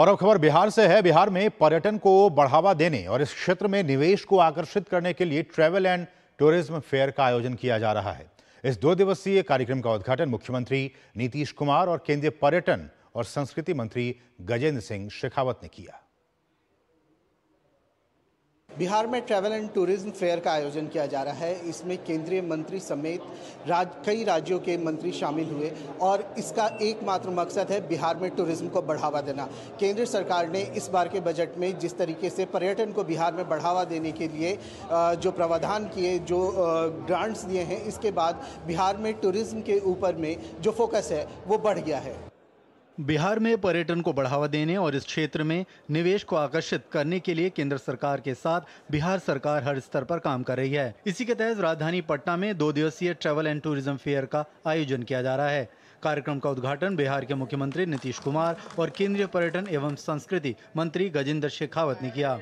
और अब खबर बिहार से है बिहार में पर्यटन को बढ़ावा देने और इस क्षेत्र में निवेश को आकर्षित करने के लिए ट्रैवल एंड टूरिज्म फेयर का आयोजन किया जा रहा है इस दो दिवसीय कार्यक्रम का उद्घाटन मुख्यमंत्री नीतीश कुमार और केंद्रीय पर्यटन और संस्कृति मंत्री गजेंद्र सिंह शेखावत ने किया बिहार में ट्रैवल एंड टूरिज्म फेयर का आयोजन किया जा रहा है इसमें केंद्रीय मंत्री समेत राज कई राज्यों के मंत्री शामिल हुए और इसका एकमात्र मकसद है बिहार में टूरिज्म को बढ़ावा देना केंद्र सरकार ने इस बार के बजट में जिस तरीके से पर्यटन को बिहार में बढ़ावा देने के लिए जो प्रावधान किए जो ग्रांट्स दिए हैं इसके बाद बिहार में टूरिज़्म के ऊपर में जो फोकस है वो बढ़ गया है बिहार में पर्यटन को बढ़ावा देने और इस क्षेत्र में निवेश को आकर्षित करने के लिए केंद्र सरकार के साथ बिहार सरकार हर स्तर पर काम कर रही है इसी के तहत राजधानी पटना में दो दिवसीय ट्रेवल एंड टूरिज्म फेयर का आयोजन किया जा रहा है कार्यक्रम का उद्घाटन बिहार के मुख्यमंत्री नीतीश कुमार और केंद्रीय पर्यटन एवं संस्कृति मंत्री गजेंद्र शेखावत ने किया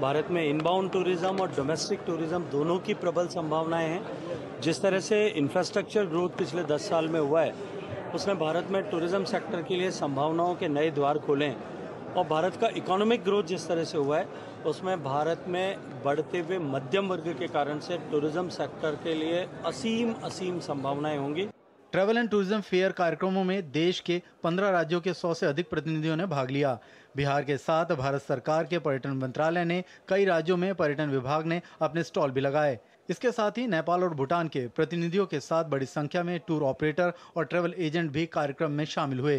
भारत में इनबाउंड टूरिज्म और डोमेस्टिक टूरिज्म दोनों की प्रबल संभावनाएं हैं जिस तरह से इंफ्रास्ट्रक्चर ग्रोथ पिछले दस साल में हुआ है उसने भारत में टूरिज़्म सेक्टर के लिए संभावनाओं के नए द्वार खोले हैं और भारत का इकोनॉमिक ग्रोथ जिस तरह से हुआ है उसमें भारत में बढ़ते हुए मध्यम वर्ग के कारण से टूरिज़्म सेक्टर के लिए असीम असीम संभावनाएं होंगी ट्रैवल एंड टूरिज्म फेयर कार्यक्रमों में देश के 15 राज्यों के 100 से अधिक प्रतिनिधियों ने भाग लिया बिहार के साथ भारत सरकार के पर्यटन मंत्रालय ने कई राज्यों में पर्यटन विभाग ने अपने स्टॉल भी लगाए इसके साथ ही नेपाल और भूटान के प्रतिनिधियों के साथ बड़ी संख्या में टूर ऑपरेटर और ट्रेवल एजेंट भी कार्यक्रम में शामिल हुए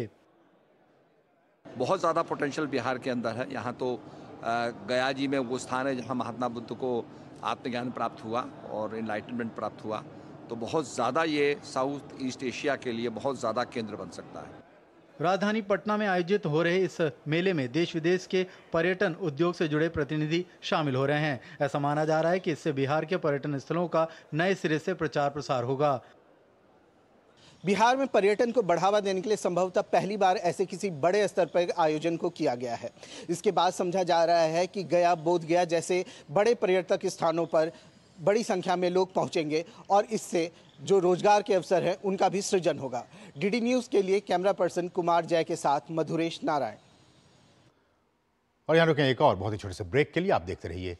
बहुत ज़्यादा पोटेंशियल बिहार के अंदर है यहाँ तो गया जी में वो स्थान है जहाँ महात्मा बुद्ध को आत्मज्ञान प्राप्त हुआ और इनलाइटनमेंट प्राप्त हुआ तो बहुत ज़्यादा ये साउथ ईस्ट एशिया के लिए बहुत ज़्यादा केंद्र बन सकता है राजधानी पटना में आयोजित हो रहे इस मेले में देश विदेश के पर्यटन उद्योग से जुड़े प्रतिनिधि शामिल हो रहे हैं ऐसा माना जा रहा है कि इससे बिहार के पर्यटन स्थलों का नए सिरे से प्रचार प्रसार होगा बिहार में पर्यटन को बढ़ावा देने के लिए संभवतः पहली बार ऐसे किसी बड़े स्तर पर आयोजन को किया गया है इसके बाद समझा जा रहा है कि गया बोध गया जैसे बड़े पर्यटक स्थानों पर बड़ी संख्या में लोग पहुंचेंगे और इससे जो रोजगार के अवसर हैं उनका भी सृजन होगा डीडी न्यूज़ के लिए कैमरा पर्सन कुमार जय के साथ मधुरेश नारायण और यहाँ रुकें एक और बहुत ही छोटे से ब्रेक के लिए आप देखते रहिए